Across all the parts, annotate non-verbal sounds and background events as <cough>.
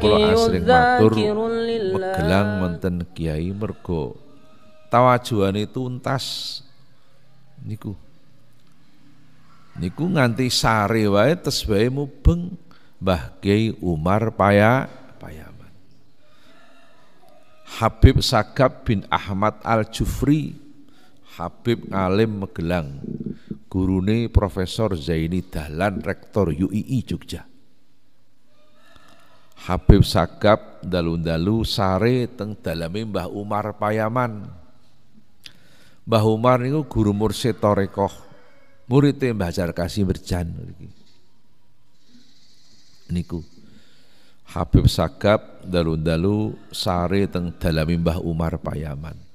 Kula asring megelang menten kiai mergo itu untas. niku niku nganti sare wae tes wae mubeng Mbah Kiai Umar Paya Payaman Habib Sagab bin Ahmad Al Jufri Habib Alim Megelang gurune Profesor Zaini Dahlan Rektor UII Jogja Habib Sagap dalu-dalu sare teng dalami Mbah Umar Payaman Mbah Umar niku guru mursyid torekoh muridnya Mbah Jarkasi Merjan niku Habib Sagap dalu-dalu sare teng dalami Mbah Umar Payaman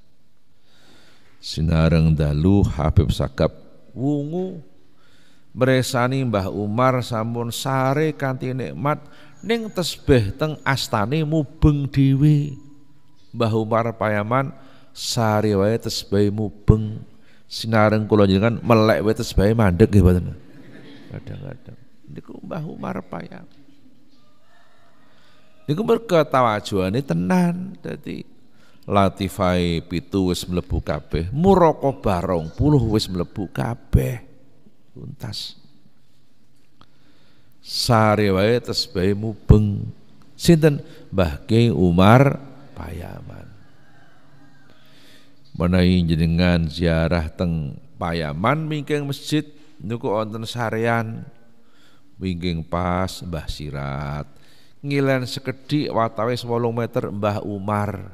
Sinareng dalu Habib Sakap wungu meresani Mbah Umar samun sare kanti nikmat ning tesbih teng astane mubeng dhewe. Mbah Umar payaman sare wae tesbih mubeng sinareng kula jenengan melek wae tesbih mandek nggih mboten. Kadang-kadang niku Mbah Umar payaman. Niku mergo tawajuane tenan dadi latifai pitu wis mlebu kabeh barong puluh wis mlebu kabeh tuntas sare wae tesbahe mubeng sinten Mbah Umar Payaman menawi jenengan ziarah teng Payaman mingking masjid niku wonten sarean wingking pas Mbah Sirat ngilen sekedhik watawis 8 meter Mbah Umar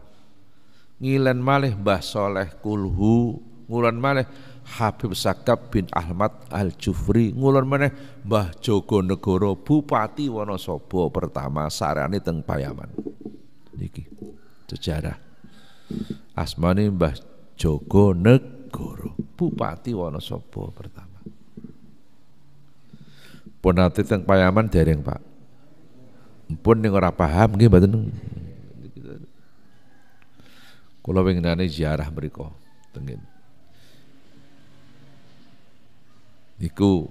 ngilen malih Mbah Soleh Kulhu ngulan malih Habib Sakab bin Ahmad Al Jufri ngulan malih Mbah Jogo Negoro Bupati Wonosobo pertama sarani teng Payaman niki sejarah asmane Mbah Jogo Negoro Bupati Wonosobo pertama Pun nanti teng Payaman dereng Pak pun yang orang paham gitu. Kula winginane ziarah mereka tengen. Niku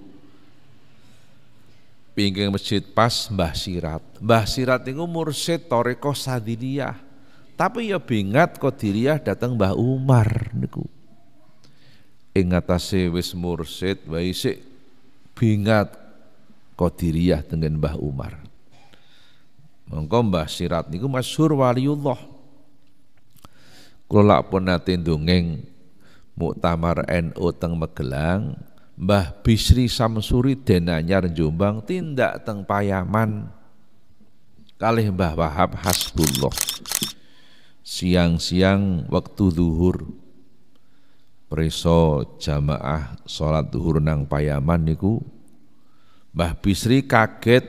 pinggir masjid pas Mbah Sirat. Mbah Sirat niku mursyid Toreko Sadiliyah. Tapi ya bingat diriyah datang Mbah Umar niku. Ing wis mursid wae bingat Qadiriyah dengan Mbah Umar. Mongko Mbah Sirat niku masyhur waliullah. Kula pun nate ndonging muktamar NU teng Magelang, Mbah Bisri Samsuri Denanyar Jombang tindak teng Payaman kalih Mbah Wahab Hasbullah. Siang-siang waktu zuhur preso jamaah sholat zuhur nang Payaman niku Mbah Bisri kaget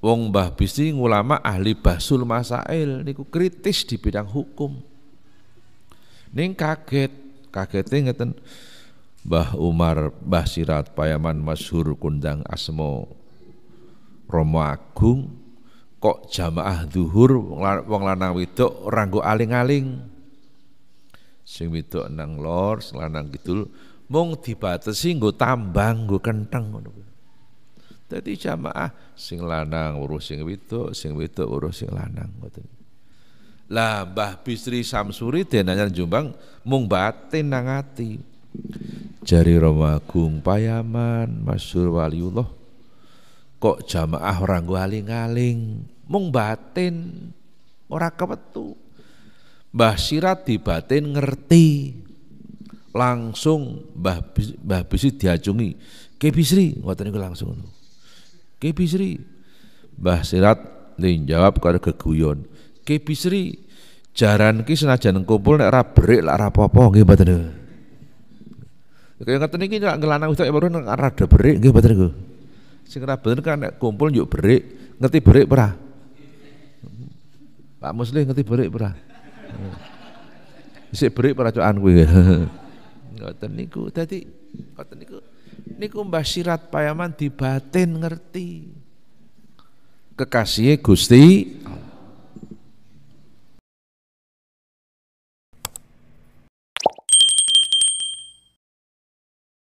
Wong Mbah Bisri ngulama ahli basul masail niku kritis di bidang hukum. Neng kaget, kaget ngeten Mbah Umar Mbah Sirat Payaman Masyhur Kundang Asmo Romo Agung kok jamaah duhur, wong lanang wedok ora aling-aling sing wedok nang lor lanang kidul mung dibatesi nggo tambang nggo kenteng ngono jamaah sing lanang urus sing wedok sing wedok urus sing lanang ngoten lah Mbah Bisri Samsuri denanya Jombang mung batin nang ati. Jari Romagung Payaman Masyur Waliullah kok jamaah orang gua aling-aling mung batin ora kepetu Mbah Sirat di batin ngerti langsung Mbah Bisri, Mbah Bisri diajungi Ki Bisri ngoten niku langsung Ki Bisri Mbah Sirat nih jawab karo geguyon Ki Bisri jaran ki senajan kumpul nek ora berik lak ora apa-apa nggih mboten niku. Kaya ngoten iki nek ngelanang ustaz ya, baru nek ada berik nggih mboten niku. Sing ora bener kan nek kumpul yuk berik, ngerti berik ora? Pak Muslim ngerti berik ora? Isi berik ora cokan kuwi. <laughs> Ngoten niku dadi ngoten niku niku Mbah Sirat Payaman di batin ngerti. Kekasih Gusti